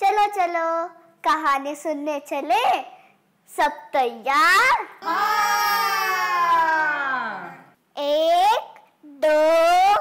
चलो चलो कहानी सुनने चले सब तैयार हाँ। एक दो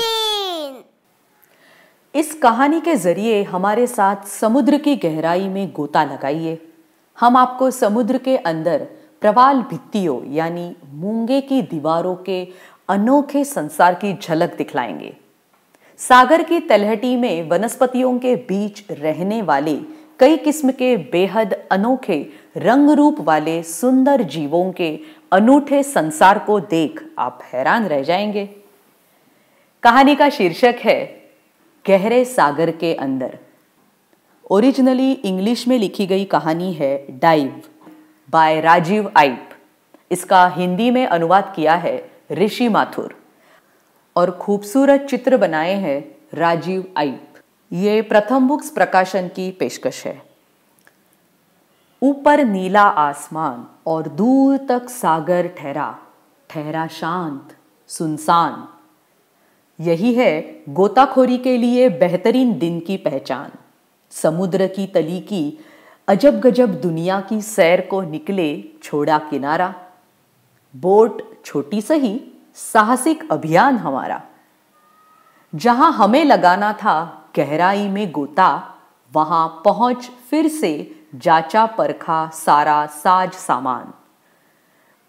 तीन इस कहानी के जरिए हमारे साथ समुद्र की गहराई में गोता लगाइए हम आपको समुद्र के अंदर प्रवाल भित्तियों यानी मूंगे की दीवारों के अनोखे संसार की झलक दिखलाएंगे सागर की तलहटी में वनस्पतियों के बीच रहने वाले कई किस्म के बेहद अनोखे रंग रूप वाले सुंदर जीवों के अनूठे संसार को देख आप हैरान रह जाएंगे कहानी का शीर्षक है गहरे सागर के अंदर ओरिजिनली इंग्लिश में लिखी गई कहानी है डाइव बाय राजीव आइप इसका हिंदी में अनुवाद किया है ऋषि माथुर और खूबसूरत चित्र बनाए हैं राजीव आई ये प्रथम बुक्स प्रकाशन की पेशकश है ऊपर नीला आसमान और दूर तक सागर ठहरा ठहरा शांत सुनसान यही है गोताखोरी के लिए बेहतरीन दिन की पहचान समुद्र की तली की अजब गजब दुनिया की सैर को निकले छोड़ा किनारा बोट छोटी सही साहसिक अभियान हमारा जहां हमें लगाना था गहराई में गोता वहां पहुंच फिर से जाचा परखा सारा साज सामान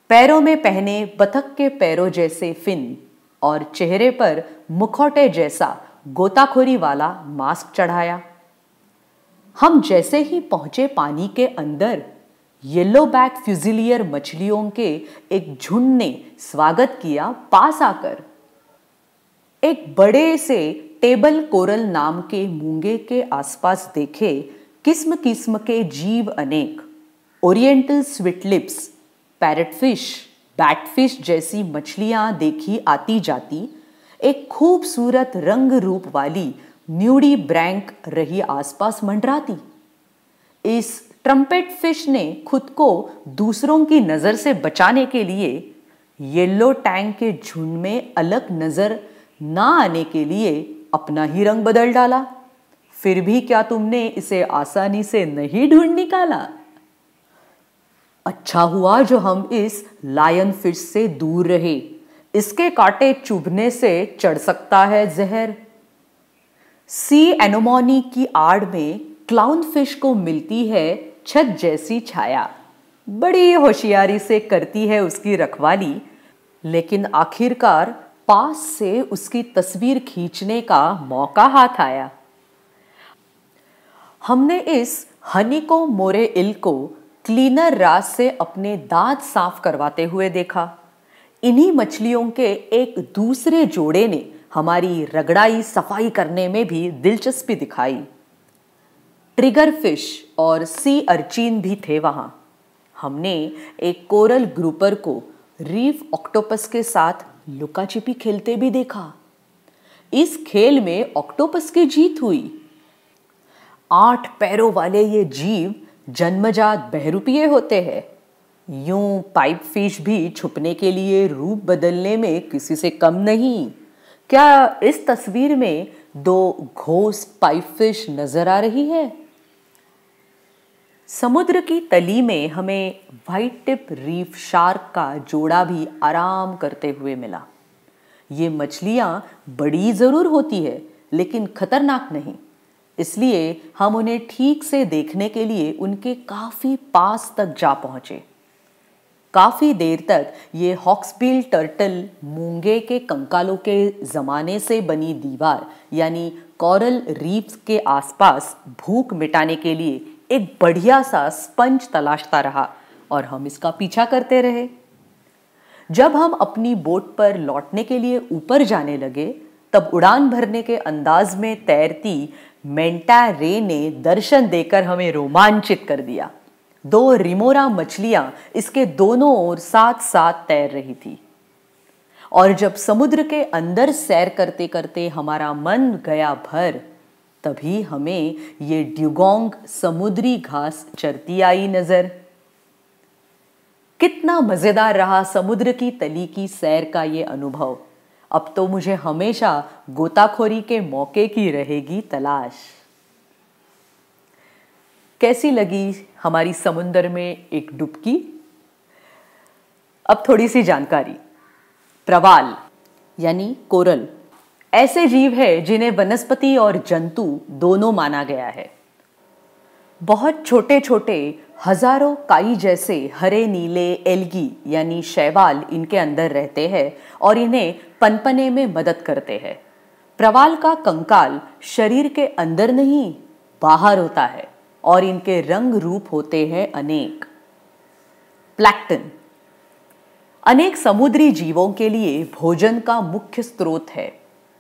पैरों में पहने बतख के पैरों जैसे फिन और चेहरे पर मुखौटे जैसा गोताखोरी वाला मास्क चढ़ाया हम जैसे ही पहुंचे पानी के अंदर येलो बैक फ्यूजिलियर मछलियों के एक झुंड ने स्वागत किया पास आकर एक बड़े से टेबल कोरल नाम के मूंगे के आसपास देखे किस्म किस्म के जीव अनेक ओरिएंटल स्विटलिप्स पैरटफिश बैटफिश जैसी मछलियां देखी आती जाती एक खूबसूरत रंग रूप वाली न्यूडी ब्रैंक रही आसपास मंडराती इस ट्रम्पेट फिश ने खुद को दूसरों की नज़र से बचाने के लिए येलो टैंक के झुंड में अलग नज़र ना आने के लिए अपना ही रंग बदल डाला फिर भी क्या तुमने इसे आसानी से नहीं ढूंढ निकाला अच्छा हुआ जो हम इस लायन फिश से दूर रहे इसके कांटे चुभने से चढ़ सकता है जहर सी एनोमोनी की आड़ में क्लाउन फिश को मिलती है छत जैसी छाया बड़ी होशियारी से करती है उसकी रखवाली लेकिन आखिरकार पास से उसकी तस्वीर खींचने का मौका हाथ आया हमने इस हनी को मोरे इल को क्लीनर रात से अपने दांत साफ करवाते हुए देखा इन्हीं मछलियों के एक दूसरे जोड़े ने हमारी रगड़ाई सफाई करने में भी दिलचस्पी दिखाई ट्रिगर फिश और सी अर्चिन भी थे वहाँ हमने एक कोरल ग्रुपर को रीफ ऑक्टोपस के साथ लुकाछिपी खेलते भी देखा इस खेल में ऑक्टोपस की जीत हुई आठ पैरों वाले ये जीव जन्मजात बहरूपीय होते हैं यूं पाइप फिश भी छुपने के लिए रूप बदलने में किसी से कम नहीं क्या इस तस्वीर में दो घोस पाइप फिश नजर आ रही है समुद्र की तली में हमें वाइट टिप रीफ शार्क का जोड़ा भी आराम करते हुए मिला ये मछलियाँ बड़ी ज़रूर होती है लेकिन खतरनाक नहीं इसलिए हम उन्हें ठीक से देखने के लिए उनके काफ़ी पास तक जा पहुँचे काफ़ी देर तक ये हॉक्सबिल टर्टल मूंगे के कंकालों के ज़माने से बनी दीवार यानी कॉरल रीफ्स के आसपास भूख मिटाने के लिए एक बढ़िया सा स्पंज तलाशता रहा और हम इसका पीछा करते रहे जब हम अपनी बोट पर लौटने के लिए ऊपर जाने लगे तब उड़ान भरने के अंदाज में तैरती मेंटा रे ने दर्शन देकर हमें रोमांचित कर दिया दो रिमोरा मछलियां इसके दोनों ओर साथ साथ तैर रही थी और जब समुद्र के अंदर सैर करते करते हमारा मन गया भर तभी हमें ये ड्यूगोंग समुद्री घास चरती आई नजर कितना मज़ेदार रहा समुद्र की तली की सैर का ये अनुभव अब तो मुझे हमेशा गोताखोरी के मौके की रहेगी तलाश कैसी लगी हमारी समुद्र में एक डुबकी अब थोड़ी सी जानकारी प्रवाल यानी कोरल ऐसे जीव है जिन्हें वनस्पति और जंतु दोनों माना गया है बहुत छोटे छोटे हजारों काई जैसे हरे नीले एलगी यानी शैवाल इनके अंदर रहते हैं और इन्हें पनपने में मदद करते हैं प्रवाल का कंकाल शरीर के अंदर नहीं बाहर होता है और इनके रंग रूप होते हैं अनेक प्लैक्टन अनेक समुद्री जीवों के लिए भोजन का मुख्य स्रोत है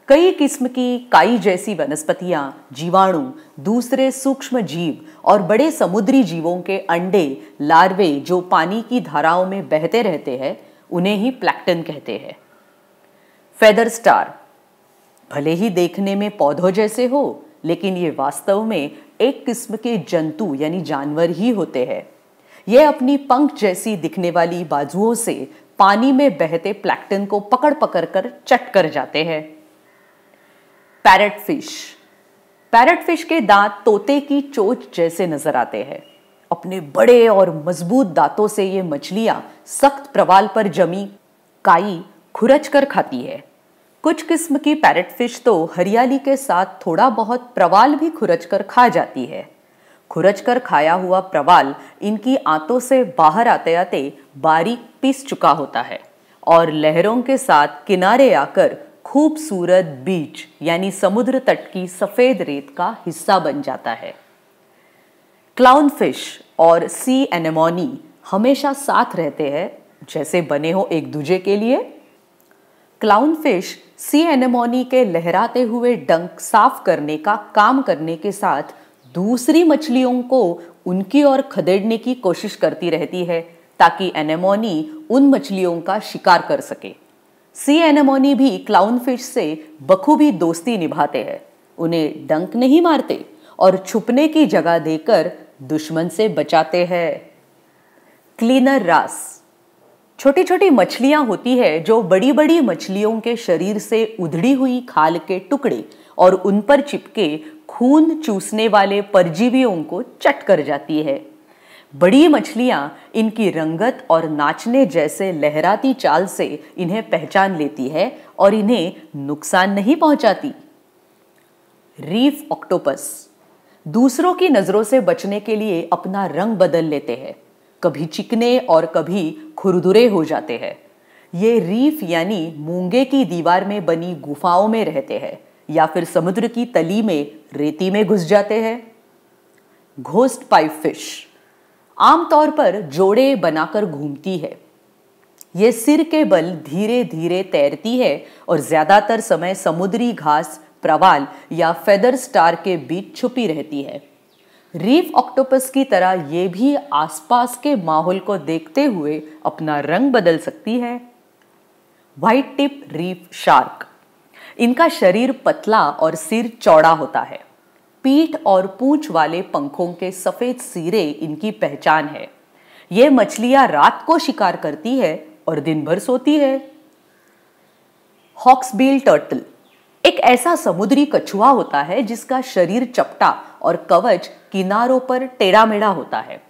कई किस्म की काई जैसी वनस्पतियां जीवाणु दूसरे सूक्ष्म जीव और बड़े समुद्री जीवों के अंडे लार्वे जो पानी की धाराओं में बहते रहते हैं उन्हें ही प्लैक्टन कहते हैं फेदर स्टार भले ही देखने में पौधों जैसे हो लेकिन ये वास्तव में एक किस्म के जंतु यानी जानवर ही होते हैं यह अपनी पंख जैसी दिखने वाली बाजुओं से पानी में बहते प्लैक्टन को पकड़ पकड़ कर चट कर जाते हैं पैरट फिश पैरट फिश के दांत तोते की चोच जैसे नजर आते हैं अपने बड़े और मजबूत दांतों से ये मछलियां सख्त प्रवाल पर जमी काई खुरच कर खाती है कुछ किस्म की पैरट फिश तो हरियाली के साथ थोड़ा बहुत प्रवाल भी खुरच कर खा जाती है खुरच कर खाया हुआ प्रवाल इनकी आंतों से बाहर आते आते बारीक पीस चुका होता है और लहरों के साथ किनारे आकर खूबसूरत बीच यानी समुद्र तट की सफ़ेद रेत का हिस्सा बन जाता है क्लाउन फिश और सी एनेमोनी हमेशा साथ रहते हैं जैसे बने हो एक दूजे के लिए क्लाउन फिश सी एनेमोनी के लहराते हुए डंक साफ करने का काम करने के साथ दूसरी मछलियों को उनकी ओर खदेड़ने की कोशिश करती रहती है ताकि एनेमोनी उन मछलियों का शिकार कर सके सी एनमोनी भी क्लाउन फिश से बखूबी दोस्ती निभाते हैं उन्हें डंक नहीं मारते और छुपने की जगह देकर दुश्मन से बचाते हैं क्लीनर रास छोटी छोटी मछलियां होती है जो बड़ी बड़ी मछलियों के शरीर से उधड़ी हुई खाल के टुकड़े और उन पर चिपके खून चूसने वाले परजीवियों को चट कर जाती है बड़ी मछलियाँ इनकी रंगत और नाचने जैसे लहराती चाल से इन्हें पहचान लेती है और इन्हें नुकसान नहीं पहुंचाती रीफ ऑक्टोपस दूसरों की नज़रों से बचने के लिए अपना रंग बदल लेते हैं कभी चिकने और कभी खुरदुरे हो जाते हैं ये रीफ यानी मूंगे की दीवार में बनी गुफाओं में रहते हैं या फिर समुद्र की तली में रेती में घुस जाते हैं घोस्ट पाइप फिश आमतौर पर जोड़े बनाकर घूमती है ये सिर के बल धीरे धीरे तैरती है और ज़्यादातर समय समुद्री घास प्रवाल या फेदर स्टार के बीच छुपी रहती है रीफ ऑक्टोपस की तरह ये भी आसपास के माहौल को देखते हुए अपना रंग बदल सकती है व्हाइट टिप रीफ शार्क इनका शरीर पतला और सिर चौड़ा होता है पीठ और पूंछ वाले पंखों के सफ़ेद सिरे इनकी पहचान है ये मछलियां रात को शिकार करती है और दिन भर सोती है हॉक्सबील टर्टल एक ऐसा समुद्री कछुआ होता है जिसका शरीर चपटा और कवच किनारों पर टेढ़ा मेढ़ा होता है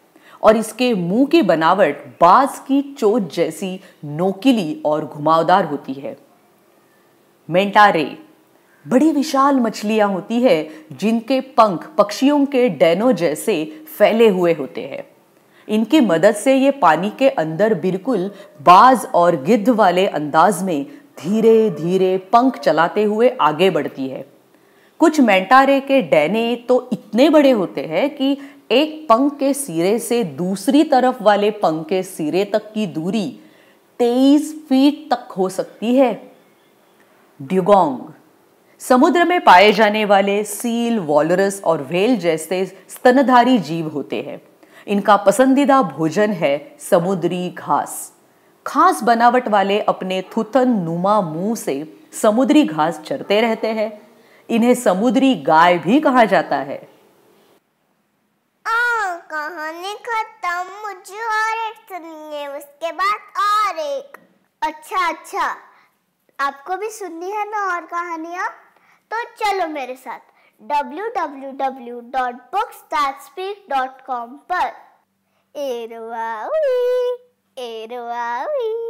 और इसके मुंह की बनावट बाज की चोट जैसी नोकीली और घुमावदार होती है मेंटारे बड़ी विशाल मछलियां होती है जिनके पंख पक्षियों के डैनों जैसे फैले हुए होते हैं इनकी मदद से ये पानी के अंदर बिल्कुल बाज और गिद्ध वाले अंदाज में धीरे धीरे पंख चलाते हुए आगे बढ़ती है कुछ मेंटारे के डैने तो इतने बड़े होते हैं कि एक पंख के सिरे से दूसरी तरफ वाले पंख के सिरे तक की दूरी तेईस फीट तक हो सकती है ड्यूगोंग समुद्र में पाए जाने वाले सील वॉलरस और व्हेल जैसे स्तनधारी जीव होते हैं इनका पसंदीदा भोजन है समुद्री घास खास बनावट वाले अपने थुथन नुमा मुंह से समुद्री घास चरते रहते हैं इन्हें समुद्री गाय भी कहा जाता है आ, कहानी खत्म मुझे और एक सुनिए उसके बाद और एक अच्छा अच्छा आपको भी सुननी है ना और कहानियाँ तो चलो मेरे साथ www.books.speak.com पर एरवावी एरवावी